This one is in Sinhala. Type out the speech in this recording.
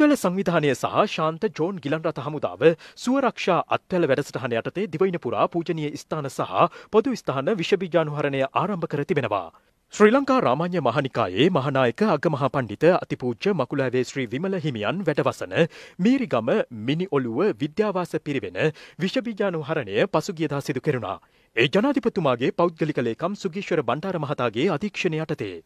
අත්වල සංවිධානය සහ ශාන්ත ජෝන් ගිලන් රථ හමුදාව සුවරක්ෂා අත්වල වැඩසටහන යටතේ දිවයින පුරා පූජනීය ස්ථාන සහ පොදු ස්ථාන විෂබීජානුහරණය ආරම්භ කර තිබෙනවා. ශ්‍රී ලංකා රාමාන්‍ය මහනිකායේ මහනායක අගමහා පණ්ඩිත අතිපූජ්‍ය මකුලෑවේ ශ්‍රී විමල හිමියන් වැඩවසන මීරිගම මිනි ඔලුව විද්‍යාවාස පිරිවෙන විෂබීජානුහරණය පසුගියදා සිදු කෙරුණා. ඒ ජනාධිපතුමාගේ පෞද්ගලික ලේකම් සුගීශ්වර බණ්ඩාර මහතාගේ අධීක්ෂණය යටතේ